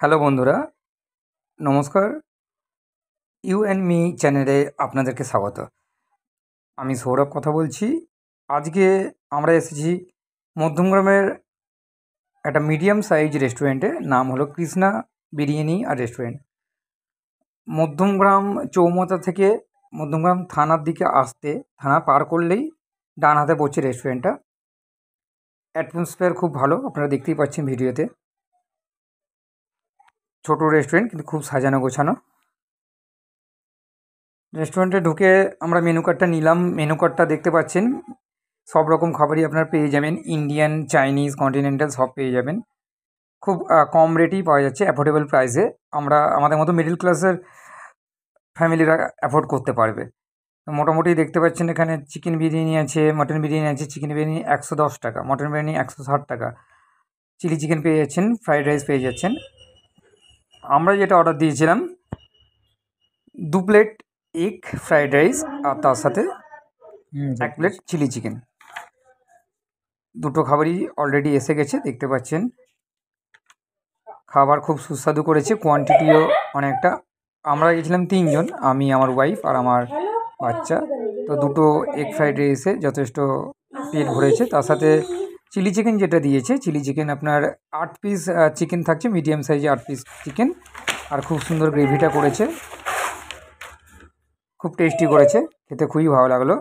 hello বন্ধুরা নমস্কার you and me চ্যানেলে আপনাদেরকে স্বাগত আমি সৌরভ কথা বলছি আজকে আমরা এসেছি মধ্যমগ্রামের একটা মিডিয়াম সাইজ রেস্টুরেন্টে নাম হলো কৃষ্ণা বিরিয়ানি আর রেস্টুরেন্ট মধ্যমগ্রাম চৌমতা থেকে মধ্যমগ্রাম থানার দিকে আসতে থানা পার করলেই ডান হাতে পড়ছে রেস্টুরেন্টটা অ্যাটমসফিয়ার খুব ভালো আপনারা দেখতেই পাচ্ছেন ভিডিওতে ছোট রেস্টুরেন্ট কিন্তু খুব সাজানো গোছানো রেস্টুরেন্টে ঢুকে আমরা মেনু কার্ডটা নিলাম মেনু কার্ডটা দেখতে পাচ্ছেন সব রকম খাবারই আপনার পেয়ে যাবেন ইন্ডিয়ান চাইনিজ কন্টিনেন্টাল সব পেয়ে যাবেন খুব কম রেটেই পাওয়া যাচ্ছে অ্যাফোর্ডেবল প্রাইসে আমরা আমাদের মতো মিডিল ক্লাসের ফ্যামিলিরা অ্যাফোর্ড করতে পারবে মোটামুটি দেখতে পাচ্ছেন এখানে চিকেন বিরিয়ানি আছে মটন বিরিয়ানি আছে চিকেন বিরিয়ানি একশো দশ টাকা মটন বিরিয়ানি একশো ষাট টাকা চিলি চিকেন পেয়ে যাচ্ছেন ফ্রাইড রাইস পেয়ে যাচ্ছেন আমরা যেটা অর্ডার দিয়েছিলাম দু প্লেট এগ ফ্রাইড রাইস আর তার সাথে এক প্লেট চিলি চিকেন দুটো খাবারই অলরেডি এসে গেছে দেখতে পাচ্ছেন খাবার খুব সুস্বাদু করেছে কোয়ান্টিটিও অনেকটা আমরা গেছিলাম তিনজন আমি আমার ওয়াইফ আর আমার বাচ্চা তো দুটো এগ ফ্রাইড রাইসে যথেষ্ট পেট ভরেছে তার সাথে চিলি চিকেন যেটা দিয়েছে চিলি চিকেন আপনার আট পিস চিকেন থাকছে মিডিয়াম সাইজে আট পিস চিকেন আর খুব সুন্দর গ্রেভিটা করেছে খুব টেস্টি করেছে খেতে খুবই ভালো লাগলো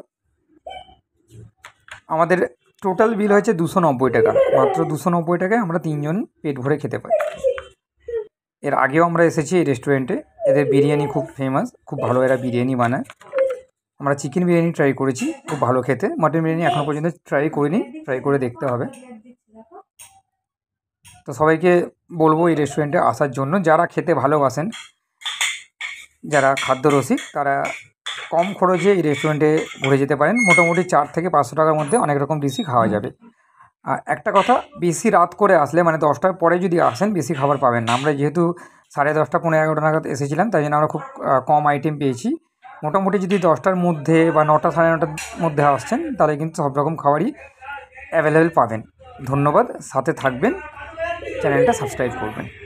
আমাদের টোটাল বিল হয়েছে দুশো নব্বই টাকা মাত্র দুশো নব্বই টাকায় আমরা তিনজন পেট ভরে খেতে পারি এর আগেও আমরা এসেছি এই রেস্টুরেন্টে এদের বিরিয়ানি খুব ফেমাস খুব ভালো এরা বিরিয়ানি বানায় আমরা চিকেন বিরিয়ানি ট্রাই করেছি খুব ভালো খেতে মাটন বিরিয়ানি এখনও পর্যন্ত ট্রাই করিনি ট্রাই করে দেখতে হবে তো সবাইকে বলবো এই রেস্টুরেন্টে আসার জন্য যারা খেতে ভালোবাসেন যারা খাদ্যরসিক তারা কম খরচে এই রেস্টুরেন্টে ঘুরে যেতে পারেন মোটামুটি চার থেকে পাঁচশো টাকার মধ্যে অনেক রকম ডিশই খাওয়া যাবে আর একটা কথা বেশি রাত করে আসলে মানে দশটার পরে যদি আসেন বেশি খাবার পাবেন না আমরা যেহেতু সাড়ে দশটা পনেরো এগারোটা নাগাদ এসেছিলাম তাই জন্য আমরা খুব কম আইটেম পেয়েছি মোটামুটি যদি দশটার মধ্যে বা নটা সাড়ে নটার মধ্যে আসছেন তাহলে কিন্তু সব রকম খাবারই অ্যাভেলেবেল পাবেন ধন্যবাদ সাথে থাকবেন চ্যানেলটা সাবস্ক্রাইব করবেন